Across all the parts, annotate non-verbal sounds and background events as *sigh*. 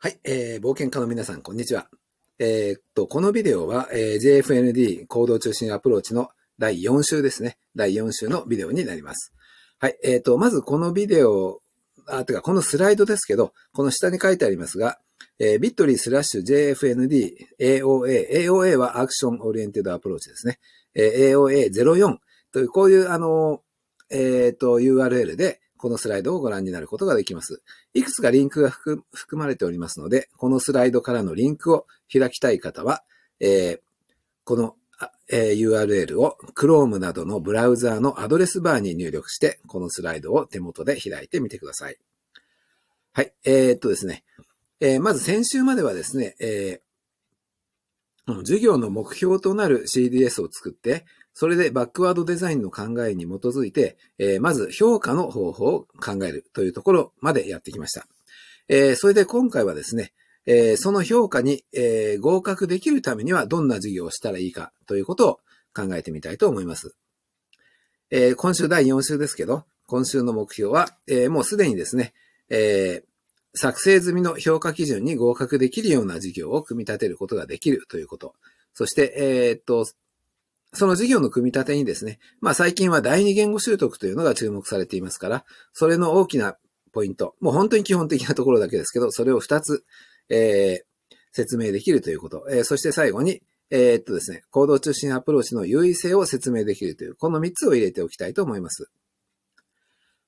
はい、えー、冒険家の皆さん、こんにちは。えー、っと、このビデオは、えー、JFND 行動中心アプローチの第4週ですね。第4週のビデオになります。はい、えー、っと、まずこのビデオ、あ、てか、このスライドですけど、この下に書いてありますが、えー、ビットリースラッシュ JFND AOA。AOA はアクションオリエンテッドアプローチですね。えー、AOA04 という、こういう、あのー、えっ、と、URL で、このスライドをご覧になることができます。いくつかリンクが含まれておりますので、このスライドからのリンクを開きたい方は、えー、この、えー、URL を Chrome などのブラウザーのアドレスバーに入力して、このスライドを手元で開いてみてください。はい。えー、っとですね。えまず先週まではですね、え授業の目標となる CDS を作って、それでバックワードデザインの考えに基づいて、えー、まず評価の方法を考えるというところまでやってきました。えー、それで今回はですね、えー、その評価に、えー、合格できるためにはどんな授業をしたらいいかということを考えてみたいと思います。えー、今週第4週ですけど、今週の目標は、えもうすでにですね、え作成済みの評価基準に合格できるような事業を組み立てることができるということ。そして、えっと、その事業の組み立てにですね、まあ最近は第二言語習得というのが注目されていますから、それの大きなポイント、もう本当に基本的なところだけですけど、それを2つ、えー、説明できるということ。えー、そして最後に、えー、っとですね、行動中心アプローチの優位性を説明できるという、この3つを入れておきたいと思います。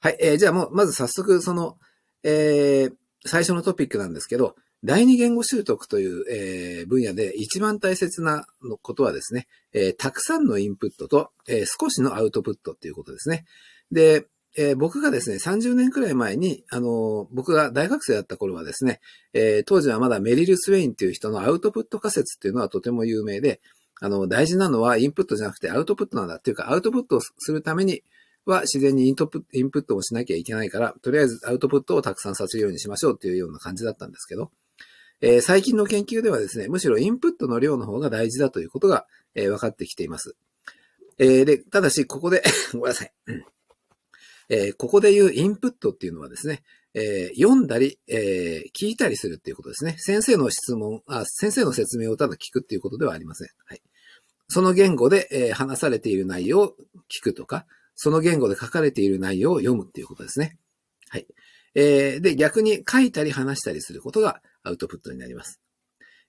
はい、えー、じゃあもう、まず早速、その、えー、最初のトピックなんですけど、第二言語習得という、えー、分野で一番大切なことはですね、えー、たくさんのインプットと、えー、少しのアウトプットっていうことですね。で、えー、僕がですね、30年くらい前に、あのー、僕が大学生だった頃はですね、えー、当時はまだメリル・スウェインっていう人のアウトプット仮説っていうのはとても有名で、あの、大事なのはインプットじゃなくてアウトプットなんだっていうか、アウトプットをするためには自然にイントプインプットをしなきゃいけないから、とりあえずアウトプットをたくさんさせるようにしましょうっていうような感じだったんですけど、えー、最近の研究ではですね、むしろインプットの量の方が大事だということが、えー、分かってきています。えー、で、ただし、ここで *laughs* ごめんなさい。えここで言うインプットっていうのはですね、え読んだり、え聞いたりするっていうことですね。先生の質問あ、先生の説明をただ聞くっていうことではありません。はい。その言語で、え話されている内容を聞くとか、その言語で書かれている内容を読むっていうことですね。はい。えで、逆に書いたり話したりすることが、アウトプットになります。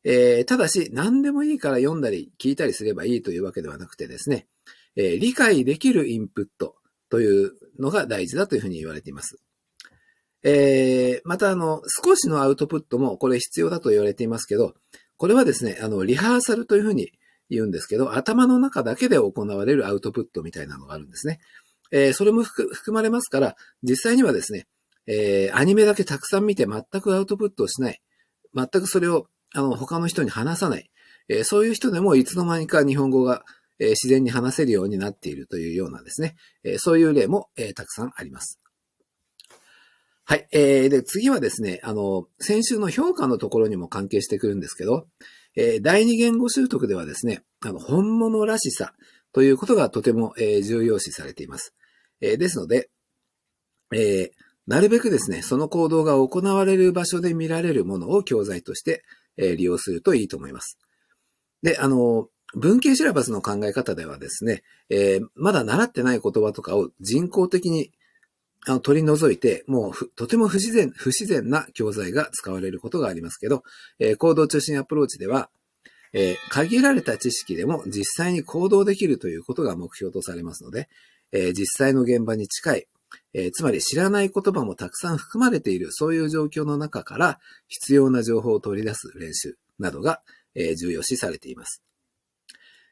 えー、ただし、何でもいいから読んだり聞いたりすればいいというわけではなくてですね、えー、理解できるインプットというのが大事だというふうに言われています。えー、また、あの、少しのアウトプットもこれ必要だと言われていますけど、これはですね、あの、リハーサルというふうに言うんですけど、頭の中だけで行われるアウトプットみたいなのがあるんですね。えー、それも含まれますから、実際にはですね、えー、アニメだけたくさん見て全くアウトプットをしない。全くそれを、あの、他の人に話さない。えー、そういう人でもいつの間にか日本語が、えー、自然に話せるようになっているというようなですね、えー、そういう例も、えたくさんあります。はい。えー、で、次はですね、あの、先週の評価のところにも関係してくるんですけど、え第二言語習得ではですね、あの、本物らしさということがとても、え重要視されています。えですので、えー、なるべくですね、その行動が行われる場所で見られるものを教材として、え利用するといいと思います。で、あの、文系シラバスの考え方ではですね、えー、まだ習ってない言葉とかを人工的にあの取り除いて、もうとても不自然、不自然な教材が使われることがありますけど、えー、行動中心アプローチでは、えー、限られた知識でも実際に行動できるということが目標とされますので、え実際の現場に近いえー、つまり知らない言葉もたくさん含まれている、そういう状況の中から必要な情報を取り出す練習などが、えー、重要視されています。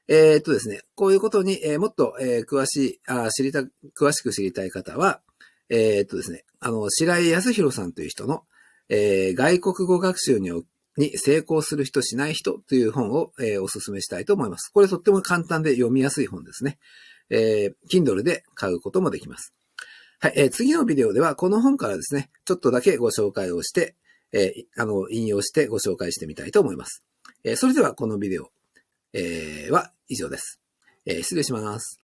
えー、っとですね、こういうことに、えもっと、え詳しいあ、知りた、詳しく知りたい方は、えっとですね、あの、白井康弘さんという人の、え外国語学習にに成功する人しない人という本を、えお勧めしたいと思います。これとっても簡単で読みやすい本ですね。え Kindle で買うこともできます。はい、えー、次のビデオではこの本からですね、ちょっとだけご紹介をして、えー、あの、引用してご紹介してみたいと思います。えー、それではこのビデオ、えー、は以上です。えー、失礼します。